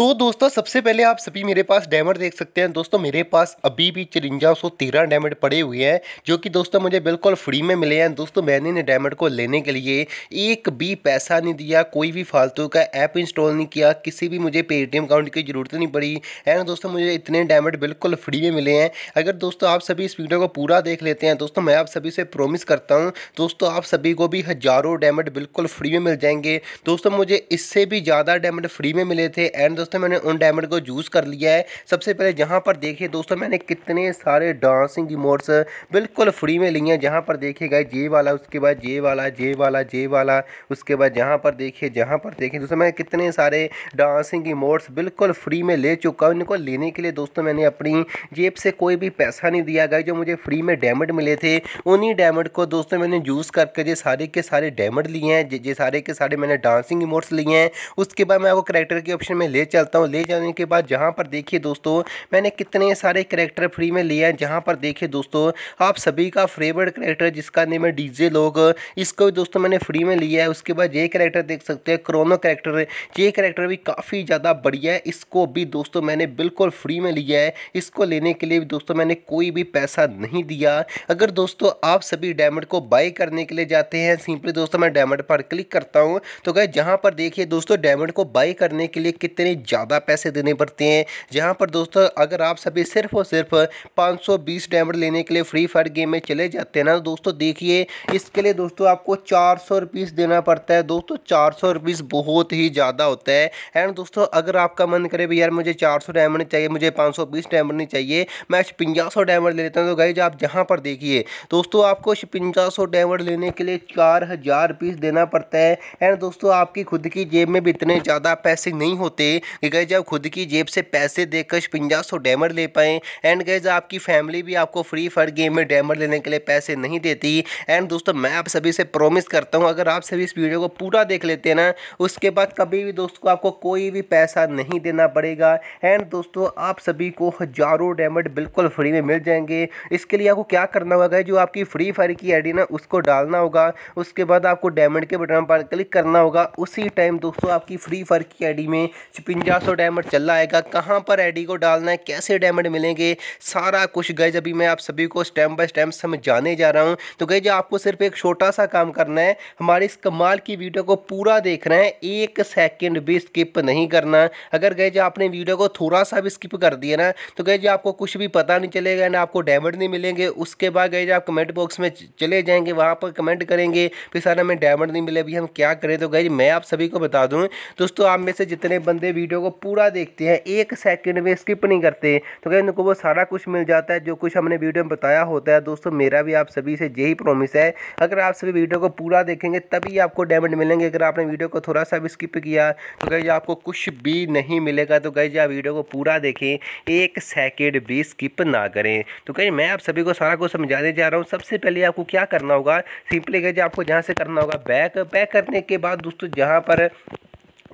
तो दोस्तों सबसे पहले आप सभी मेरे पास डायमंड देख सकते हैं दोस्तों मेरे पास अभी भी चिरंजा सौ तेरह डायमंड पड़े हुए हैं जो कि दोस्तों मुझे बिल्कुल फ्री में मिले हैं दोस्तों मैंने इन्हें डायमंड को लेने के लिए एक भी पैसा नहीं दिया कोई भी फालतू का ऐप इंस्टॉल नहीं किया किसी भी मुझे पेटीएम अकाउंट की ज़रूरत नहीं पड़ी एंड दोस्तों मुझे इतने डायमंड बिल्कुल फ्री में मिले हैं अगर दोस्तों आप सभी इस वीडियो को पूरा देख लेते हैं दोस्तों मैं आप सभी से प्रोमिस करता हूँ दोस्तों आप सभी को भी हज़ारों डायमंड बिल्कुल फ्री में मिल जाएंगे दोस्तों मुझे इससे भी ज़्यादा डायमंड फ्री में मिले थे एंड दोस्तों मैंने उन डायमंड को यूज़ कर लिया है सबसे पहले जहाँ पर देखिए दोस्तों मैंने कितने सारे डांसिंग इमोट्स बिल्कुल फ्री में लिए हैं जहाँ पर गए जे वाला उसके बाद जे वाला जे वाला जे वाला उसके बाद जहाँ पर देखे जहाँ पर देखे दोस्तों मैंने कितने सारे डांसिंग इमोट्स बिल्कुल फ्री में ले चुका हूँ इनको लेने के लिए दोस्तों मैंने अपनी जेब से कोई भी पैसा नहीं दिया गया जो मुझे फ्री में डायमंड मिले थे उन्हीं डायमंड को दोस्तों मैंने यूज़ करके ये सारे के सारे डायमंड लिए हैं जे सारे के सारे मैंने डांसिंग इमोट्स लिए हैं उसके बाद मैं आपको करेक्टर के ऑप्शन में ले चल चलता हूँ ले जाने के बाद जहाँ पर देखिए दोस्तों मैंने कितने सारे करेक्टर फ्री में लिए हैं जहाँ पर देखिए दोस्तों आप सभी का फेवरेट करेक्टर जिसका नेम है डीजे लोग इसको भी दोस्तों मैंने फ्री में लिया है उसके बाद ये करेक्टर देख सकते हैं क्रोनो करेक्टर ये करेक्टर भी काफ़ी ज़्यादा बढ़िया है इसको भी दोस्तों मैंने बिल्कुल फ्री में लिया है इसको लेने के लिए भी दोस्तों मैंने कोई भी पैसा नहीं दिया अगर दोस्तों आप सभी डायमंड को बाई करने के लिए जाते हैं सिंपली दोस्तों मैं डायमंड पर क्लिक करता हूँ तो क्या जहाँ पर देखिए दोस्तों डायमंड को बाई करने के लिए कितने ज़्यादा पैसे देने पड़ते हैं जहाँ पर दोस्तों अगर आप सभी सिर्फ और सिर्फ बीस डायमंड लेने के लिए फ्री फायर गेम में चले जाते हैं ना तो दोस्तों देखिए इसके लिए दोस्तों आपको चार सौ देना पड़ता है दोस्तों चार सौ बहुत ही ज़्यादा होता है एंड दोस्तों अगर आपका मन करे भी यार मुझे चार सौ डायमंड चाहिए मुझे पाँच सौ बीस डायमंड नहीं चाहिए मैं छपंजा सौ डायमंड ले लेता हूँ तो गाइज आप जहाँ पर देखिए दोस्तों आपको छपंजा सौ डायमंड लेने के लिए चार हज़ार पीस देना पड़ता है एंड दोस्तों आपकी खुद की जेब में भी इतने ज़्यादा पैसे नहीं होते गए गैज आप खुद की जेब से पैसे देकर छपंजा सौ डैमर ले पाएँ एंड गैज आपकी फैमिली भी आपको फ्री फायर गेम में डैमर लेने के लिए पैसे नहीं देती एंड दोस्तों मैं आप सभी से प्रोमिस करता हूँ अगर आप सभी इस वीडियो को पूरा देख लेते हैं ना उसके बाद कभी भी दोस्तों आपको कोई भी पैसा नहीं देना पड़ेगा एंड दोस्तों आप सभी को हज़ारों डैमर बिल्कुल फ्री में मिल जाएंगे इसके लिए आपको क्या करना होगा जो आपकी फ्री फायर की आई ना उसको डालना होगा उसके बाद आपको डैमेंड के बटन पर क्लिक करना होगा उसी टाइम दोस्तों आपकी फ्री फायर की आई में सौ डायमंड चल रहा है कहाँ पर एडी को डालना है कैसे डायमंड मिलेंगे सारा कुछ गए अभी मैं आप सभी को स्टेप बाय स्टेप समझाने जा रहा हूँ तो गए आपको सिर्फ एक छोटा सा काम करना है हमारे इस कमाल की वीडियो को पूरा देखना है एक सेकेंड भी स्किप नहीं करना अगर गए आपने वीडियो को थोड़ा सा भी स्किप कर दिया ना तो गए आपको कुछ भी पता नहीं चलेगा ना आपको डायमंड नहीं मिलेंगे उसके बाद गए आप कमेंट बॉक्स में चले जाएंगे वहाँ पर कमेंट करेंगे फिर सर हमें डायमंड नहीं मिले भी हम क्या करें तो गए मैं आप सभी को बता दूँ दोस्तों आप में से जितने बंदे वीडियो वीडियो को पूरा देखते हैं एक सेकंड में स्किप नहीं करते तो कहते उनको वो सारा कुछ मिल जाता है जो कुछ हमने वीडियो में बताया होता है दोस्तों मेरा भी आप सभी से यही प्रॉमिस है अगर आप सभी वीडियो को पूरा देखेंगे तभी आपको डायमंड मिलेंगे अगर आपने वीडियो को थोड़ा सा भी स्किप किया तो कहीं आपको कुछ भी नहीं मिलेगा तो कहीं आप वीडियो को पूरा देखें एक सेकेंड भी स्किप ना करें तो कहीं मैं आप सभी को सारा कुछ समझाने जा रहा हूँ सबसे पहले आपको क्या करना होगा सिंपली कहीं आपको जहाँ से करना होगा बैक बैक करने के बाद दोस्तों जहाँ पर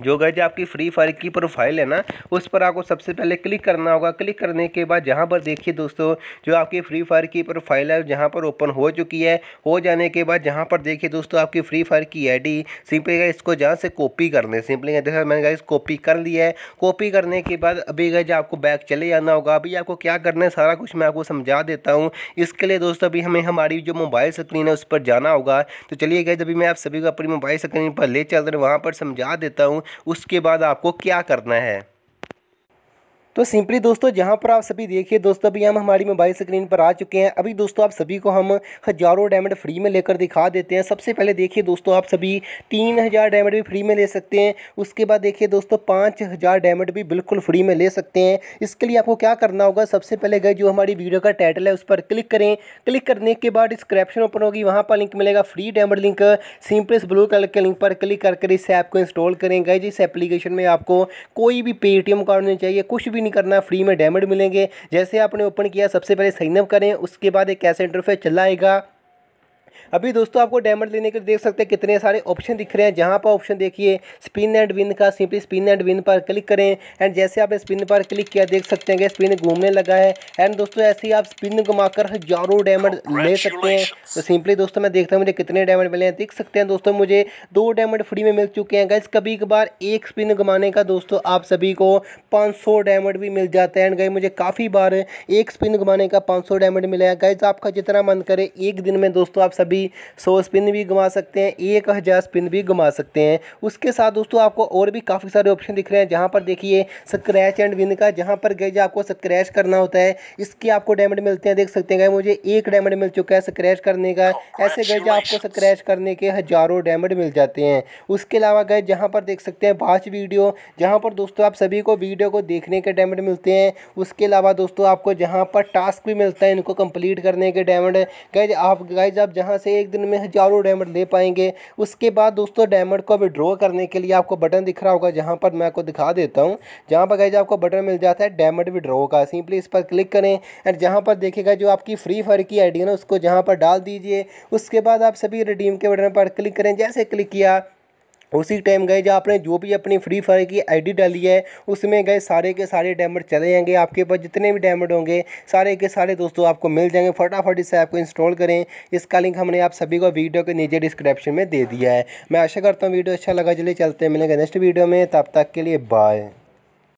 जो गए जो आपकी फ्री फायर की प्रोफाइल है ना उस पर आपको सबसे पहले क्लिक करना होगा क्लिक करने के बाद जहाँ पर देखिए दोस्तों जो आपकी फ्री फायर की प्रोफाइल है जहाँ पर ओपन हो चुकी है हो जाने के बाद जहाँ पर देखिए दोस्तों आपकी फ्री फायर की आईडी सिंपली गए इसको जहाँ से कॉपी करने सिंपली देखा मैंने कहा कॉपी कर लिया है कॉपी करने के बाद अभी गए आपको बैग चले जाना होगा अभी आपको क्या करना है सारा कुछ मैं आपको समझा देता हूँ इसके लिए दोस्तों अभी हमें हमारी जो मोबाइल स्क्रीन है उस पर जाना होगा तो चलिए गए जब मैं आप सभी को अपनी मोबाइल स्क्रीन पर ले चल रहे वहाँ पर समझा देता हूँ उसके बाद आपको क्या करना है तो सिंपली दोस्तों जहाँ पर आप सभी देखिए दोस्तों अभी हम हमारी मोबाइल स्क्रीन पर आ चुके हैं अभी दोस्तों आप सभी को हम हज़ारों डायमंड फ्री में लेकर दिखा देते हैं सबसे पहले देखिए दोस्तों आप सभी तीन हज़ार डायमंड भी फ्री में ले सकते हैं उसके बाद देखिए दोस्तों पाँच हज़ार डायमंड भी बिल्कुल फ्री में ले सकते हैं इसके लिए आपको क्या करना होगा सबसे पहले गए जो हमारी वीडियो का टाइटल है उस पर क्लिक करें क्लिक करने के बाद डिस्क्रिप्शन ओपन होगी वहाँ पर लिंक मिलेगा फ्री डायमंड लिंक सिंपल इस ब्लू कलर के लिंक पर क्लिक कर इस ऐप को इंस्टॉल करें गए जिस एप्लीकेशन में आपको कोई भी पेटीएम कार्ड नहीं चाहिए कुछ भी नहीं करना फ्री में डैमेज मिलेंगे जैसे आपने ओपन किया सबसे पहले साइनअप करें उसके बाद एक कैसे इंटरफेस चलाएगा अभी दोस्तों आपको डायमंड लेने के लिए देख सकते हैं कितने सारे ऑप्शन दिख रहे हैं जहाँ पर ऑप्शन देखिए स्पिन एंड विन का सिंपली स्पिन एंड विन पर क्लिक करें एंड जैसे आपने स्पिन पर क्लिक किया देख सकते हैं कि स्पिन घूमने लगा है एंड दोस्तों ऐसे ही आप स्पिन घुमाकर हजारों डायमंड ले सकते हैं तो सिंपली दोस्तों मैं देखता हूँ मुझे कितने डायमंड मिले हैं देख सकते हैं दोस्तों मुझे दो डायमंड फ्री में मिल चुके हैं गाइज कभी कभार एक स्पिन घुमाने का दोस्तों आप सभी को पाँच डायमंड भी मिल जाते हैं एंड गए मुझे काफ़ी बार एक स्पिन घुमाने का पाँच डायमंड मिला है गाइज आपका जितना मन करे एक दिन में दोस्तों आप सभी भी सौ स्पिन भी घुमा सकते हैं एक हज़ार स्पिन भी घुमा सकते हैं उसके साथ दोस्तों आपको और भी काफ़ी सारे ऑप्शन दिख रहे हैं जहाँ पर देखिए स्क्रैच एंड विन का जहाँ पर गए आपको स्क्रैच करना होता है इसके आपको डायमंड मिलते हैं देख सकते हैं मुझे एक डायमंड मिल चुका है स्क्रैच करने का ऐसे गए आपको स्क्रैच करने के हज़ारों डायमंड मिल जाते हैं उसके अलावा गए जहाँ पर देख सकते हैं पाँच वीडियो जहाँ पर दोस्तों आप सभी को वीडियो को देखने के डायमंड मिलते हैं उसके अलावा दोस्तों आपको जहाँ पर टास्क भी मिलता है इनको कंप्लीट करने के डायमंड गए आप गए आप जहाँ से एक दिन में हज़ारों डायमंड ले पाएंगे उसके बाद दोस्तों डायमंड को विड्रॉ करने के लिए आपको बटन दिख रहा होगा जहाँ पर मैं आपको दिखा देता हूँ जहाँ पर गए आपको बटन मिल जाता है डायमंड विड्रॉ का सिंपली इस पर क्लिक करें एंड जहाँ पर देखेगा जो आपकी फ्री फायर की है ना उसको जहाँ पर डाल दीजिए उसके बाद आप सभी रिडीम के बटन पर क्लिक करें जैसे क्लिक किया उसी टाइम गए जो आपने जो भी अपनी फ्री फायर की आईडी डाली है उसमें गए सारे के सारे डैमड चले जाएंगे आपके पास जितने भी डैमड होंगे सारे के सारे दोस्तों आपको मिल जाएंगे फटाफट इसे ऐप को इंस्टॉल करें इसका लिंक हमने आप सभी को वीडियो के नीचे डिस्क्रिप्शन में दे दिया है मैं आशा करता हूँ वीडियो अच्छा लगा चलिए चलते मिलेंगे नेक्स्ट वीडियो में तब तक के लिए बाय